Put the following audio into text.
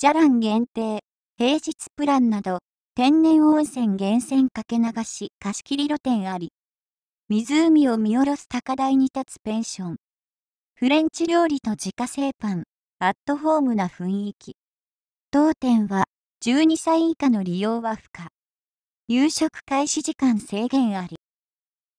ジャラン限定、平日プランなど、天然温泉源泉かけ流し貸切露店あり。湖を見下ろす高台に立つペンション。フレンチ料理と自家製パン、アットホームな雰囲気。当店は12歳以下の利用は不可。夕食開始時間制限あり。